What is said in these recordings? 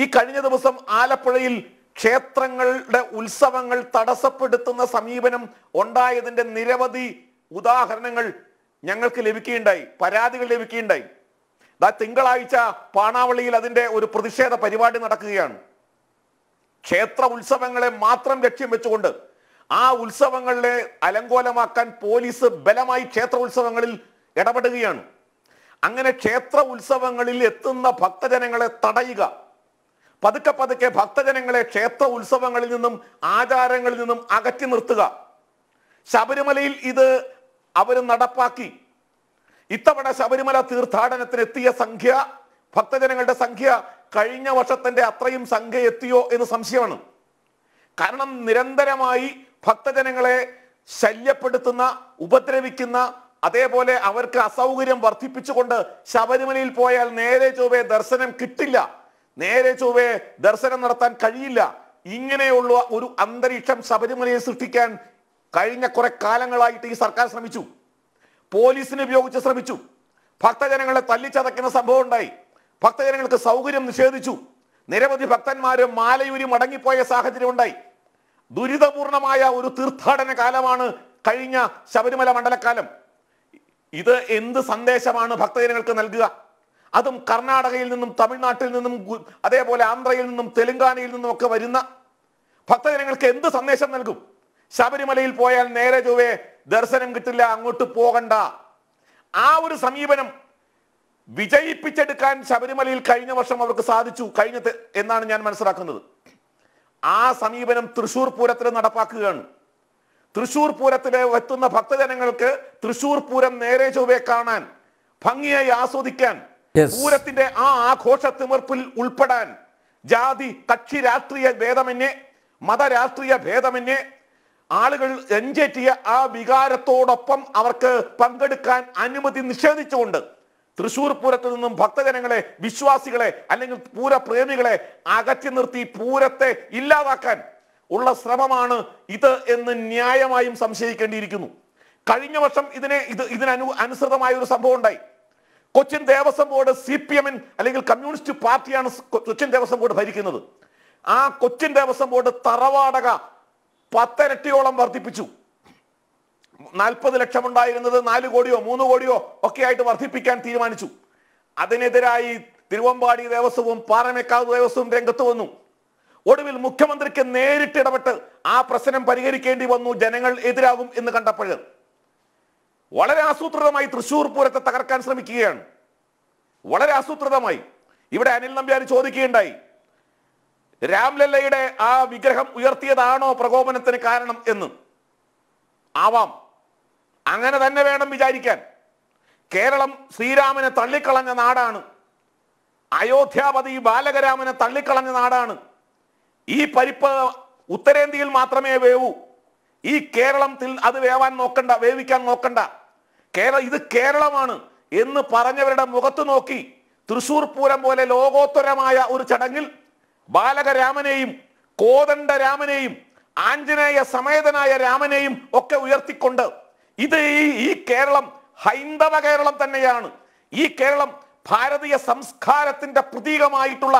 ഈ കഴിഞ്ഞ ദിവസം ആലപ്പുഴയിൽ ക്ഷേത്രങ്ങളുടെ ഉത്സവങ്ങൾ തടസ്സപ്പെടുത്തുന്ന സമീപനം ഉണ്ടായതിന്റെ നിരവധി ഉദാഹരണങ്ങൾ ഞങ്ങൾക്ക് ലഭിക്കുകയുണ്ടായി പരാതികൾ ലഭിക്കുകയുണ്ടായി ദാ തിങ്കളാഴ്ച പാണാവളിയിൽ അതിന്റെ ഒരു പ്രതിഷേധ പരിപാടി നടക്കുകയാണ് ക്ഷേത്ര ഉത്സവങ്ങളെ മാത്രം ലക്ഷ്യം വെച്ചുകൊണ്ട് ആ ഉത്സവങ്ങളെ അലങ്കോലമാക്കാൻ പോലീസ് ബലമായി ക്ഷേത്ര ഉത്സവങ്ങളിൽ ഇടപെടുകയാണ് അങ്ങനെ ക്ഷേത്ര ഉത്സവങ്ങളിൽ എത്തുന്ന ഭക്തജനങ്ങളെ തടയുക പതുക്കെ പതുക്കെ ഭക്തജനങ്ങളെ ക്ഷേത്ര ഉത്സവങ്ങളിൽ നിന്നും ആചാരങ്ങളിൽ നിന്നും അകറ്റി നിർത്തുക ശബരിമലയിൽ ഇത് അവർ നടപ്പാക്കി ഇത്തവണ ശബരിമല തീർത്ഥാടനത്തിന് എത്തിയ സംഖ്യ ഭക്തജനങ്ങളുടെ സംഖ്യ കഴിഞ്ഞ വർഷത്തിന്റെ അത്രയും സംഖ്യ എത്തിയോ എന്ന് സംശയമാണ് കാരണം നിരന്തരമായി ഭക്തജനങ്ങളെ ശല്യപ്പെടുത്തുന്ന ഉപദ്രവിക്കുന്ന അതേപോലെ അവർക്ക് അസൗകര്യം വർദ്ധിപ്പിച്ചുകൊണ്ട് ശബരിമലയിൽ പോയാൽ നേരെ ചൊവ്വേ ദർശനം കിട്ടില്ല നേരെ ചൊവ്വേ ദർശനം നടത്താൻ കഴിയില്ല ഇങ്ങനെയുള്ള ഒരു അന്തരീക്ഷം ശബരിമലയെ സൃഷ്ടിക്കാൻ കഴിഞ്ഞ കുറെ കാലങ്ങളായിട്ട് ഈ സർക്കാർ ശ്രമിച്ചു പോലീസിനെ ഉപയോഗിച്ച് ശ്രമിച്ചു ഭക്തജനങ്ങളെ തല്ലിച്ചതയ്ക്കുന്ന സംഭവം ഉണ്ടായി ഭക്തജനങ്ങൾക്ക് സൗകര്യം നിഷേധിച്ചു നിരവധി ഭക്തന്മാര് മാലയൂരി മടങ്ങിപ്പോയ സാഹചര്യം ഉണ്ടായി ദുരിതപൂർണമായ ഒരു തീർത്ഥാടന കാലമാണ് കഴിഞ്ഞ ശബരിമല മണ്ഡലക്കാലം ഇത് എന്ത് സന്ദേശമാണ് ഭക്തജനങ്ങൾക്ക് നൽകുക അതും കർണാടകയിൽ നിന്നും തമിഴ്നാട്ടിൽ നിന്നും അതേപോലെ ആന്ധ്രയിൽ നിന്നും തെലുങ്കാനയിൽ നിന്നും ഒക്കെ വരുന്ന ഭക്തജനങ്ങൾക്ക് എന്ത് സന്ദേശം നൽകും ശബരിമലയിൽ പോയാൽ നേരെ ചൊവ്വേ ദർശനം കിട്ടില്ല അങ്ങോട്ട് പോകണ്ട ആ ഒരു സമീപനം വിജയിപ്പിച്ചെടുക്കാൻ ശബരിമലയിൽ കഴിഞ്ഞ വർഷം അവർക്ക് സാധിച്ചു കഴിഞ്ഞ എന്നാണ് ഞാൻ മനസ്സിലാക്കുന്നത് ആ സമീപനം തൃശൂർ പൂരത്തിൽ നടപ്പാക്കുകയാണ് തൃശൂർ പൂരത്തിലെ എത്തുന്ന ഭക്തജനങ്ങൾക്ക് തൃശൂർ പൂരം നേരെ ചൊവ്വേ കാണാൻ ഭംഗിയായി ആസ്വദിക്കാൻ പൂരത്തിന്റെ ആ തിമിർപ്പിൽ ഉൾപ്പെടാൻ ജാതി കക്ഷി രാഷ്ട്രീയ ഭേദമന്യേ മതരാഷ്ട്രീയ ഭേദമന്യെ ആളുകൾ രഞ്ചേറ്റിയ ആ വികാരത്തോടൊപ്പം അവർക്ക് പങ്കെടുക്കാൻ അനുമതി നിഷേധിച്ചുകൊണ്ട് തൃശൂർ പൂരത്തിൽ നിന്നും ഭക്തജനങ്ങളെ വിശ്വാസികളെ അല്ലെങ്കിൽ പൂരപ്രേമികളെ അകറ്റി നിർത്തി പൂരത്തെ ഇല്ലാതാക്കാൻ ഉള്ള ശ്രമമാണ് ഇത് എന്ന് ന്യായമായും സംശയിക്കേണ്ടിയിരിക്കുന്നു കഴിഞ്ഞ വർഷം ഇതിനെ ഇത് ഇതിനനു അനുസൃതമായ ഒരു സംഭവം ഉണ്ടായി Cochin Devaswom board C P എമ്മിൻ അല്ലെങ്കിൽ കമ്മ്യൂണിസ്റ്റ് പാർട്ടിയാണ് കൊച്ചിൻ ദേവസ്വം ബോർഡ് ഭരിക്കുന്നത് ആ കൊച്ചിൻ ദേവസ്വം ബോർഡ് തറവാടക പത്തരട്ടിയോളം വർദ്ധിപ്പിച്ചു നാൽപ്പത് ലക്ഷം ഉണ്ടായിരുന്നത് നാല് കോടിയോ മൂന്ന് കോടിയോ ഒക്കെ ആയിട്ട് വർദ്ധിപ്പിക്കാൻ തീരുമാനിച്ചു അതിനെതിരായി തിരുവമ്പാടി ദേവസ്വവും പാറമേക്കാവ് ദേവസ്വവും രംഗത്ത് വന്നു ഒടുവിൽ മുഖ്യമന്ത്രിക്ക് നേരിട്ട് ഇടപെട്ട് ആ പ്രശ്നം പരിഹരിക്കേണ്ടി വന്നു ജനങ്ങൾ എതിരാകും എന്ന് കണ്ടപ്പോൾ വളരെ ആസൂത്രിതമായി തൃശൂർ പൂരത്തെ തകർക്കാൻ ശ്രമിക്കുകയാണ് വളരെ ആസൂത്രിതമായി ഇവിടെ അനിൽ നമ്പ്യാർ ചോദിക്കുകയുണ്ടായി രാംലല്ലയുടെ ആ വിഗ്രഹം ഉയർത്തിയതാണോ പ്രകോപനത്തിന് കാരണം എന്ന് ആവാം അങ്ങനെ തന്നെ വേണം വിചാരിക്കാൻ കേരളം ശ്രീരാമനെ തള്ളിക്കളഞ്ഞ നാടാണ് അയോധ്യാപതി ബാലകരാമനെ തള്ളിക്കളഞ്ഞ നാടാണ് ഈ പരിപ്പ് ഉത്തരേന്ത്യയിൽ മാത്രമേ വേവൂ ഈ കേരളത്തിൽ അത് വേവാൻ നോക്കണ്ട വേവിക്കാൻ നോക്കണ്ട കേരള ഇത് കേരളമാണ് എന്ന് പറഞ്ഞവരുടെ മുഖത്ത് നോക്കി തൃശൂർ പൂരം പോലെ ലോകോത്തരമായ ഒരു ചടങ്ങിൽ ബാലകരാമനെയും കോദണ്ഡ രാമനെയും ആഞ്ജനേയ സമേതനായ രാമനെയും ഒക്കെ ഉയർത്തിക്കൊണ്ട് ഇത് ഈ കേരളം ഹൈന്ദവ കേരളം തന്നെയാണ് ഈ കേരളം ഭാരതീയ സംസ്കാരത്തിന്റെ പ്രതീകമായിട്ടുള്ള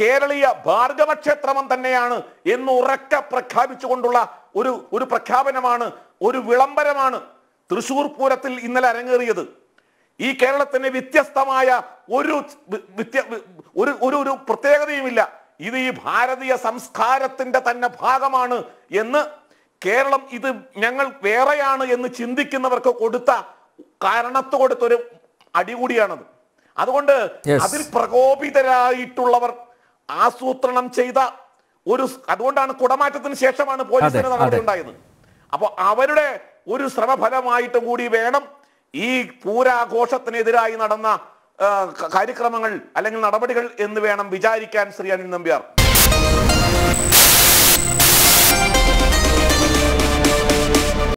കേരളീയ ഭാർഗവ ക്ഷേത്രമം തന്നെയാണ് എന്ന് ഉറക്ക പ്രഖ്യാപിച്ചുകൊണ്ടുള്ള ഒരു ഒരു പ്രഖ്യാപനമാണ് ഒരു വിളംബരമാണ് തൃശൂർ പൂരത്തിൽ ഇന്നലെ അരങ്ങേറിയത് ഈ കേരളത്തിന് വ്യത്യസ്തമായ ഒരു ഒരു ഒരു ഒരു പ്രത്യേകതയുമില്ല ഇത് ഈ ഭാരതീയ സംസ്കാരത്തിന്റെ തന്നെ ഭാഗമാണ് എന്ന് കേരളം ഇത് ഞങ്ങൾ വേറെയാണ് എന്ന് ചിന്തിക്കുന്നവർക്ക് കൊടുത്ത കാരണത്ത് കൊടുത്തൊരു അടികൂടിയാണത് അതുകൊണ്ട് അതിൽ പ്രകോപിതരായിട്ടുള്ളവർ ആസൂത്രണം ചെയ്ത ഒരു അതുകൊണ്ടാണ് കുടമാറ്റത്തിന് ശേഷമാണ് പോലീസിന് നടപടി ഉണ്ടായത് അപ്പോൾ അവരുടെ ഒരു ശ്രമഫലമായിട്ടും കൂടി വേണം ഈ പൂരാഘോഷത്തിനെതിരായി നടന്ന കാര്യക്രമങ്ങൾ അല്ലെങ്കിൽ നടപടികൾ എന്ന് വേണം വിചാരിക്കാൻ ശ്രീ അനിൽ നമ്പ്യാർ